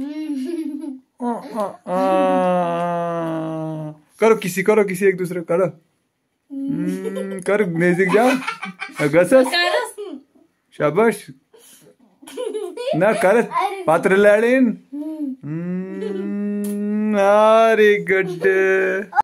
हाँ, हाँ, हाँ। करो किसी करो किसी एक दूसरे करो कर म्यूजिक जाओ शाबाश ना कर पात्र लड़ीन वेरी हम्म, गड्ढे